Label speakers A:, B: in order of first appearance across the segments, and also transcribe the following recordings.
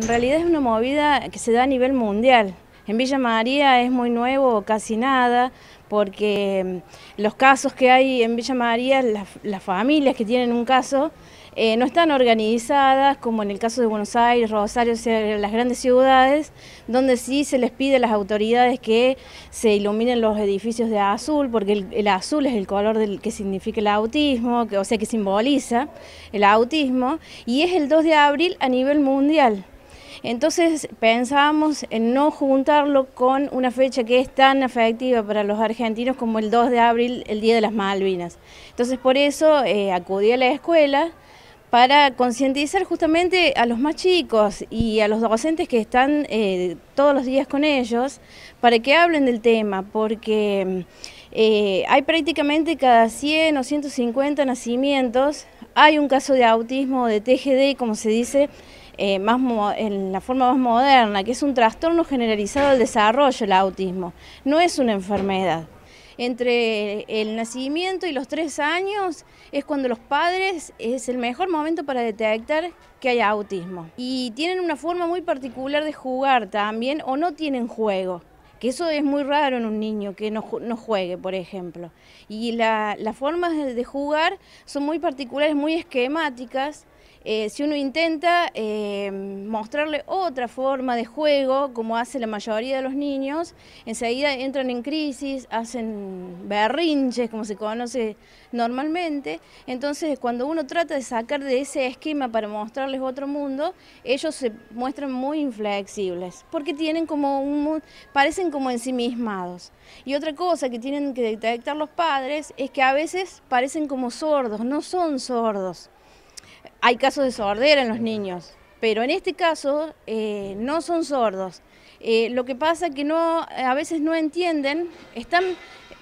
A: En realidad es una movida que se da a nivel mundial. En Villa María es muy nuevo, casi nada, porque mm, los casos que hay en Villa María, las, familias que tienen un caso, eh, no están organizadas, como en el caso de Buenos Aires, Rosario, o sea, las grandes ciudades, donde sí se les pide a las autoridades que se iluminen los edificios de azul, porque el, azul es el color del, que significa el autismo, que, o sea, que simboliza el autismo, y es el 2 de abril a nivel mundial. Entonces pensamos en no juntarlo con una fecha que es tan afectiva para los argentinos como el 2 de abril, el Día de las Malvinas. Entonces por eso eh, acudí a la escuela para concientizar justamente a los más chicos y a los docentes que están eh, todos los días con ellos, para que hablen del tema, porque eh, hay prácticamente cada 100 o 150 nacimientos, hay un caso de autismo, de TGD, como se dice, eh, más en la forma más moderna, que es un trastorno generalizado del desarrollo, el autismo. No es una enfermedad. Entre el nacimiento y los tres años es cuando los padres es el mejor momento para detectar que hay autismo. Y tienen una forma muy particular de jugar también o no tienen juego que eso es muy raro en un niño, que no, no juegue, por ejemplo. Y las formas de jugar son muy particulares, muy esquemáticas, eh, si uno intenta eh, mostrarle otra forma de juego, como hace la mayoría de los niños, enseguida entran en crisis, hacen berrinches, como se conoce normalmente. Entonces, cuando uno trata de sacar de ese esquema para mostrarles otro mundo, ellos se muestran muy inflexibles, porque tienen como un, parecen como ensimismados. Y otra cosa que tienen que detectar los padres es que a veces parecen como sordos, no son sordos. Hay casos de sordera en los niños, pero en este caso eh, no son sordos. Eh, lo que pasa es que no, a veces no entienden, están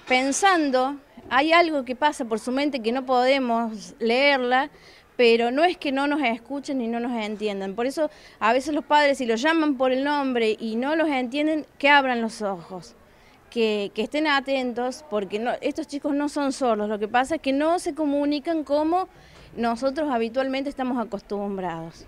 A: pensando, hay algo que pasa por su mente que no podemos leerla, pero no es que no nos escuchen y no nos entiendan. Por eso a veces los padres si los llaman por el nombre y no los entienden, que abran los ojos que, estén atentos, porque estos chicos no son solos lo que pasa es que no se comunican como nosotros habitualmente estamos acostumbrados.